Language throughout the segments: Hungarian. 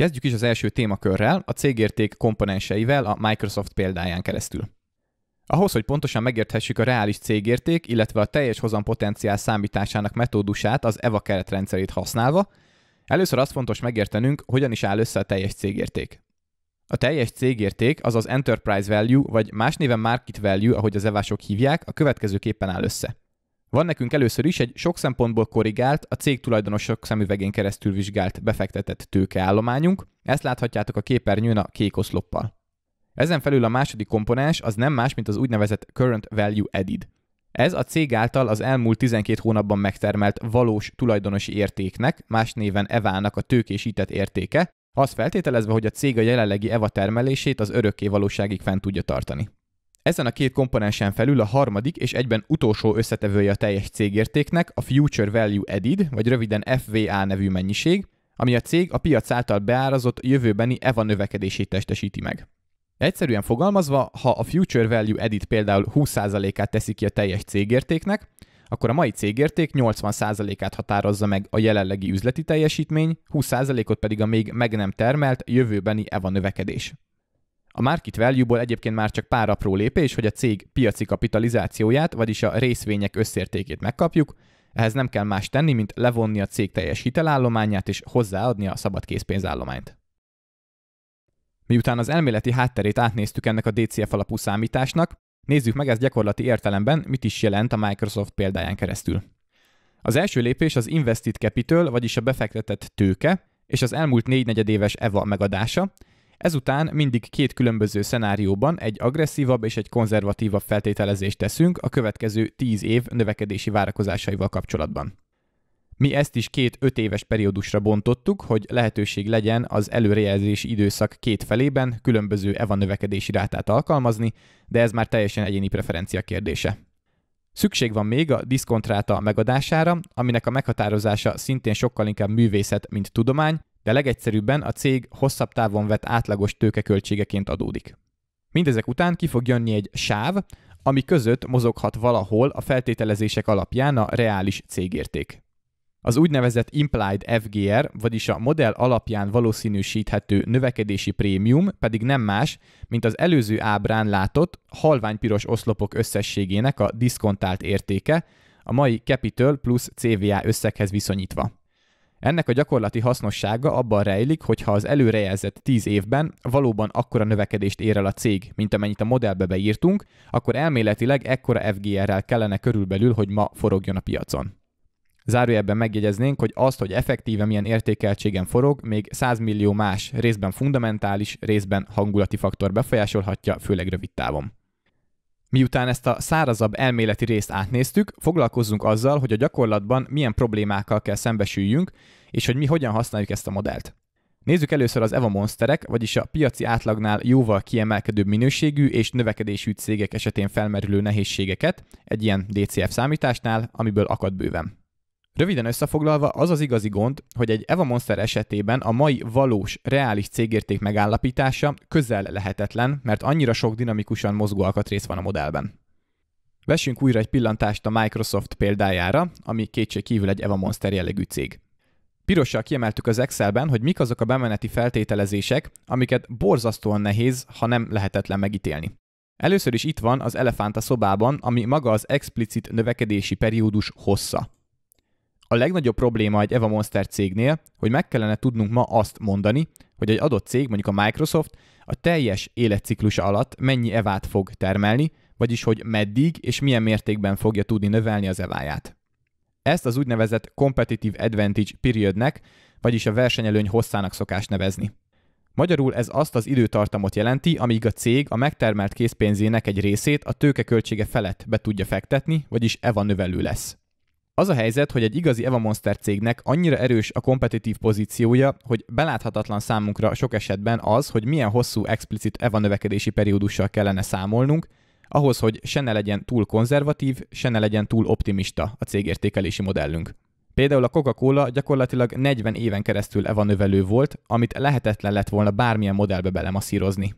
Kezdjük is az első témakörrel, a cégérték komponenseivel a Microsoft példáján keresztül. Ahhoz, hogy pontosan megérthessük a reális cégérték, illetve a teljes hozampotenciál számításának metódusát az EVA keretrendszerét használva, először azt fontos megértenünk, hogyan is áll össze a teljes cégérték. A teljes cégérték, azaz Enterprise Value, vagy más néven Market Value, ahogy az evások hívják, a következőképpen áll össze. Van nekünk először is egy sok szempontból korrigált, a cég tulajdonosok szemüvegén keresztül vizsgált befektetett tőkeállományunk, ezt láthatjátok a képernyőn a kék oszloppal. Ezen felül a második komponens az nem más, mint az úgynevezett Current Value Added. Ez a cég által az elmúlt 12 hónapban megtermelt valós tulajdonosi értéknek, más néven EVA-nak a tőkésített értéke, az feltételezve, hogy a cég a jelenlegi EVA termelését az örökké valóságig fent tudja tartani. Ezen a két komponensen felül a harmadik és egyben utolsó összetevője a teljes cégértéknek a Future Value Added, vagy röviden FVA nevű mennyiség, ami a cég a piac által beárazott jövőbeni EVA növekedését testesíti meg. Egyszerűen fogalmazva, ha a Future Value Edit például 20%-át teszi ki a teljes cégértéknek, akkor a mai cégérték 80%-át határozza meg a jelenlegi üzleti teljesítmény, 20%-ot pedig a még meg nem termelt jövőbeni EVA növekedés. A market value-ból egyébként már csak pár apró lépés, hogy a cég piaci kapitalizációját, vagyis a részvények összértékét megkapjuk, ehhez nem kell más tenni, mint levonni a cég teljes hitelállományát és hozzáadni a szabad készpénzállományt. Miután az elméleti hátterét átnéztük ennek a DCF alapú számításnak, nézzük meg ez gyakorlati értelemben, mit is jelent a Microsoft példáján keresztül. Az első lépés az invested capital, vagyis a befektetett tőke, és az elmúlt négy negyedéves EVA megadása, Ezután mindig két különböző szenárióban egy agresszívabb és egy konzervatívabb feltételezést teszünk a következő 10 év növekedési várakozásaival kapcsolatban. Mi ezt is két öt éves periódusra bontottuk, hogy lehetőség legyen az előrejelzési időszak két felében különböző EVA növekedési rátát alkalmazni, de ez már teljesen egyéni preferencia kérdése. Szükség van még a diszkontráta megadására, aminek a meghatározása szintén sokkal inkább művészet, mint tudomány, de legegyszerűbben a cég hosszabb távon vett átlagos tőkeköltségeként adódik. Mindezek után ki fog jönni egy sáv, ami között mozoghat valahol a feltételezések alapján a reális cégérték. Az úgynevezett implied FGR, vagyis a modell alapján valószínűsíthető növekedési prémium pedig nem más, mint az előző ábrán látott halványpiros oszlopok összességének a diszkontált értéke, a mai Capital plusz CVA összeghez viszonyítva. Ennek a gyakorlati hasznossága abban rejlik, hogy ha az előrejelzett 10 évben valóban akkora növekedést ér el a cég, mint amennyit a modellbe beírtunk, akkor elméletileg ekkora FGR-rel kellene körülbelül, hogy ma forogjon a piacon. Zárójelben megjegyeznénk, hogy azt, hogy effektíve milyen értékeltségen forog, még 100 millió más részben fundamentális, részben hangulati faktor befolyásolhatja, főleg rövid távon. Miután ezt a szárazabb elméleti részt átnéztük, foglalkozzunk azzal, hogy a gyakorlatban milyen problémákkal kell szembesüljünk, és hogy mi hogyan használjuk ezt a modellt. Nézzük először az EVA monsterek, vagyis a piaci átlagnál jóval kiemelkedőbb minőségű és növekedésű cégek esetén felmerülő nehézségeket egy ilyen DCF számításnál, amiből akad bőven. Röviden összefoglalva, az az igazi gond, hogy egy Eva Monster esetében a mai valós, reális cégérték megállapítása közel lehetetlen, mert annyira sok dinamikusan mozgó alkatrész van a modellben. Vessünk újra egy pillantást a Microsoft példájára, ami kétség kívül egy Eva Monster jellegű cég. Pirossal kiemeltük az Excelben, hogy mik azok a bemeneti feltételezések, amiket borzasztóan nehéz, ha nem lehetetlen megítélni. Először is itt van az elefánt a szobában, ami maga az explicit növekedési periódus hossza. A legnagyobb probléma egy Eva Monster cégnél, hogy meg kellene tudnunk ma azt mondani, hogy egy adott cég, mondjuk a Microsoft, a teljes életciklusa alatt mennyi evát fog termelni, vagyis hogy meddig és milyen mértékben fogja tudni növelni az eváját. Ezt az úgynevezett Competitive Advantage Periodnek, vagyis a versenyelőny hosszának szokás nevezni. Magyarul ez azt az időtartamot jelenti, amíg a cég a megtermelt készpénzének egy részét a tőkeköltsége felett be tudja fektetni, vagyis EVA növelő lesz. Az a helyzet, hogy egy igazi Eva Monster cégnek annyira erős a kompetitív pozíciója, hogy beláthatatlan számunkra sok esetben az, hogy milyen hosszú explicit Eva növekedési periódussal kellene számolnunk, ahhoz, hogy se ne legyen túl konzervatív, se ne legyen túl optimista a cégértékelési modellünk. Például a Coca-Cola gyakorlatilag 40 éven keresztül Eva növelő volt, amit lehetetlen lett volna bármilyen modellbe belemasszírozni.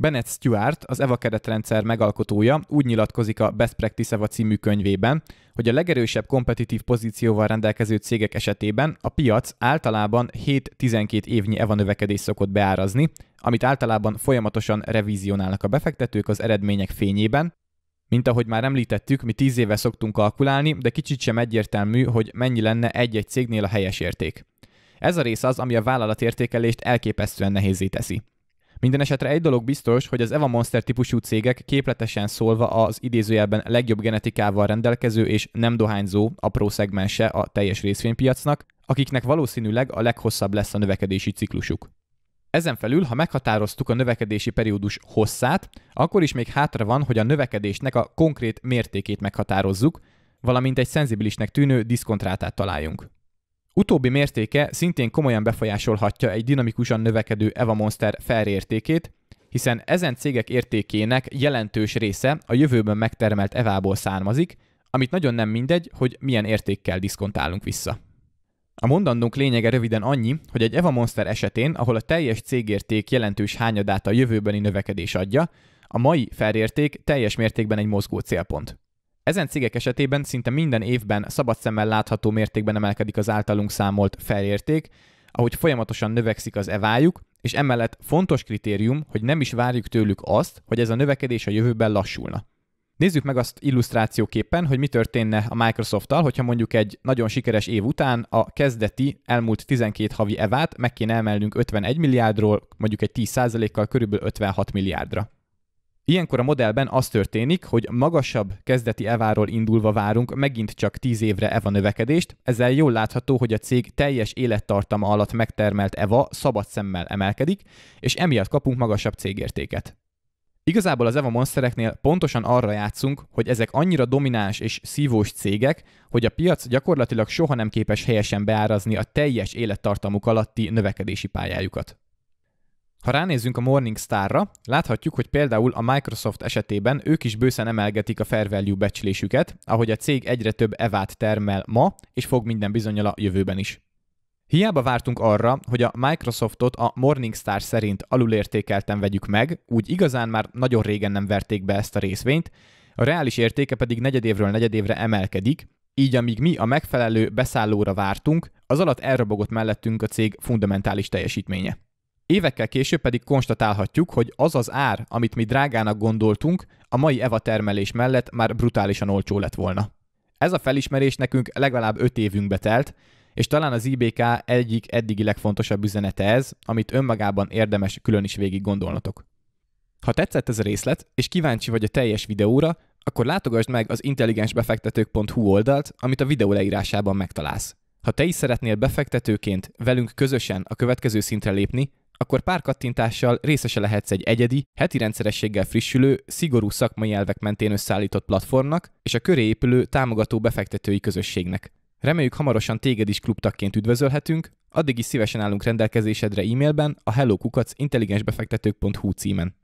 Bennett Stewart, az EVA keretrendszer megalkotója úgy nyilatkozik a Best Practice EVA című könyvében, hogy a legerősebb kompetitív pozícióval rendelkező cégek esetében a piac általában 7-12 évnyi EVA növekedés szokott beárazni, amit általában folyamatosan revízionálnak a befektetők az eredmények fényében, mint ahogy már említettük, mi 10 éve szoktunk kalkulálni, de kicsit sem egyértelmű, hogy mennyi lenne egy-egy cégnél a helyes érték. Ez a rész az, ami a vállalatértékelést elképesztően nehézé teszi. Minden esetre egy dolog biztos, hogy az Eva Monster típusú cégek képletesen szólva az idézőjelben legjobb genetikával rendelkező és nem dohányzó apró szegmense a teljes részvénypiacnak, akiknek valószínűleg a leghosszabb lesz a növekedési ciklusuk. Ezen felül, ha meghatároztuk a növekedési periódus hosszát, akkor is még hátra van, hogy a növekedésnek a konkrét mértékét meghatározzuk, valamint egy szenzibilisnek tűnő diszkontrátát találjunk. Utóbbi mértéke szintén komolyan befolyásolhatja egy dinamikusan növekedő EVA Monster felértékét, hiszen ezen cégek értékének jelentős része a jövőben megtermelt evából származik, amit nagyon nem mindegy, hogy milyen értékkel diszkontálunk vissza. A mondandunk lényege röviden annyi, hogy egy EVA Monster esetén, ahol a teljes cégérték jelentős hányadát a jövőbeni növekedés adja, a mai felérték teljes mértékben egy mozgó célpont. Ezen cégek esetében szinte minden évben szabad szemmel látható mértékben emelkedik az általunk számolt felérték, ahogy folyamatosan növekszik az evájuk, és emellett fontos kritérium, hogy nem is várjuk tőlük azt, hogy ez a növekedés a jövőben lassulna. Nézzük meg azt illusztrációképpen, hogy mi történne a Microsofttal, hogyha mondjuk egy nagyon sikeres év után a kezdeti elmúlt 12 havi evát meg kéne emelnünk 51 milliárdról, mondjuk egy 10%-kal körülbelül 56 milliárdra. Ilyenkor a modellben az történik, hogy magasabb kezdeti eváról indulva várunk megint csak 10 évre EVA növekedést, ezzel jól látható, hogy a cég teljes élettartama alatt megtermelt EVA szabad szemmel emelkedik, és emiatt kapunk magasabb cégértéket. Igazából az EVA monstereknél pontosan arra játszunk, hogy ezek annyira domináns és szívós cégek, hogy a piac gyakorlatilag soha nem képes helyesen beárazni a teljes élettartamuk alatti növekedési pályájukat. Ha ránézzünk a Morningstar-ra, láthatjuk, hogy például a Microsoft esetében ők is bőszen emelgetik a fair value becslésüket, ahogy a cég egyre több evát termel ma, és fog minden bizonyal a jövőben is. Hiába vártunk arra, hogy a Microsoftot a Morningstar szerint alulértékelten vegyük meg, úgy igazán már nagyon régen nem verték be ezt a részvényt, a reális értéke pedig negyedévről negyedévre emelkedik, így amíg mi a megfelelő beszállóra vártunk, az alatt elrobogott mellettünk a cég fundamentális teljesítménye. Évekkel később pedig konstatálhatjuk, hogy az az ár, amit mi drágának gondoltunk, a mai EVA termelés mellett már brutálisan olcsó lett volna. Ez a felismerés nekünk legalább 5 évünkbe telt, és talán az IBK egyik eddigi legfontosabb üzenete ez, amit önmagában érdemes külön is végig gondolnotok. Ha tetszett ez a részlet, és kíváncsi vagy a teljes videóra, akkor látogasd meg az intelligensbefektetők.hu oldalt, amit a videó leírásában megtalálsz. Ha te is szeretnél befektetőként velünk közösen a következő szintre lépni, akkor pár kattintással részese lehetsz egy egyedi, heti rendszerességgel frissülő, szigorú szakmai elvek mentén összeállított platformnak és a köré épülő támogató befektetői közösségnek. Reméljük hamarosan téged is klubtakként üdvözölhetünk, addig is szívesen állunk rendelkezésedre e-mailben a hellokukacintelligensbefektetők.hu címen.